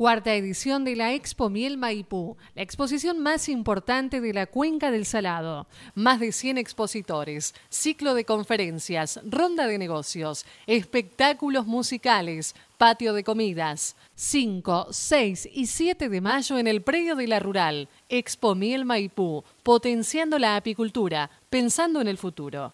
cuarta edición de la Expo Miel Maipú, la exposición más importante de la cuenca del Salado. Más de 100 expositores, ciclo de conferencias, ronda de negocios, espectáculos musicales, patio de comidas. 5, 6 y 7 de mayo en el predio de la Rural, Expo Miel Maipú, potenciando la apicultura, pensando en el futuro.